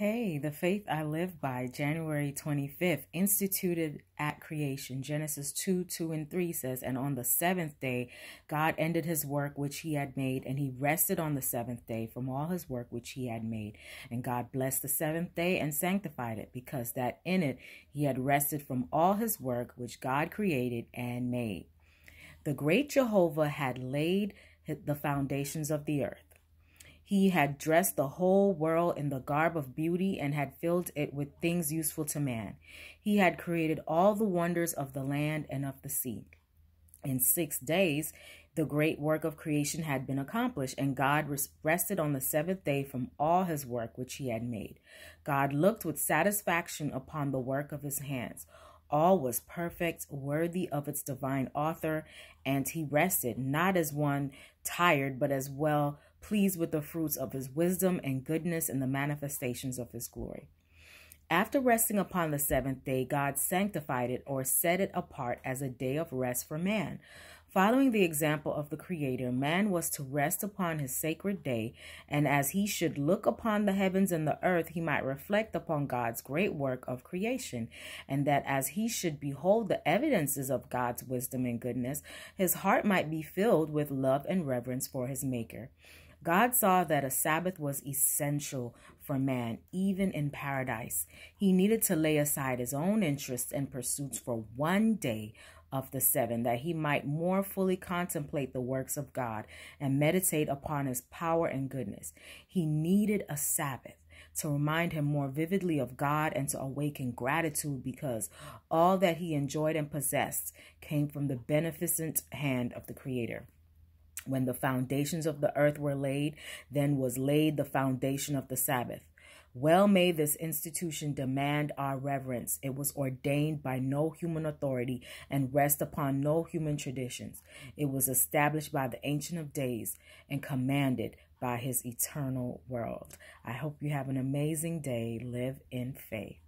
Hey, the faith I live by, January 25th, instituted at creation. Genesis 2 2 and 3 says, And on the seventh day, God ended his work which he had made, and he rested on the seventh day from all his work which he had made. And God blessed the seventh day and sanctified it, because that in it he had rested from all his work which God created and made. The great Jehovah had laid the foundations of the earth he had dressed the whole world in the garb of beauty and had filled it with things useful to man. He had created all the wonders of the land and of the sea. In six days, the great work of creation had been accomplished, and God rested on the seventh day from all his work which he had made. God looked with satisfaction upon the work of his hands. All was perfect, worthy of its divine author, and he rested not as one tired, but as well pleased with the fruits of his wisdom and goodness and the manifestations of his glory. After resting upon the seventh day, God sanctified it or set it apart as a day of rest for man, Following the example of the Creator, man was to rest upon his sacred day, and as he should look upon the heavens and the earth, he might reflect upon God's great work of creation, and that as he should behold the evidences of God's wisdom and goodness, his heart might be filled with love and reverence for his Maker. God saw that a Sabbath was essential for man, even in paradise. He needed to lay aside his own interests and pursuits for one day of the seven, that he might more fully contemplate the works of God and meditate upon his power and goodness. He needed a Sabbath to remind him more vividly of God and to awaken gratitude because all that he enjoyed and possessed came from the beneficent hand of the Creator. When the foundations of the earth were laid, then was laid the foundation of the Sabbath. Well may this institution demand our reverence. It was ordained by no human authority and rests upon no human traditions. It was established by the Ancient of Days and commanded by his eternal world. I hope you have an amazing day. Live in faith.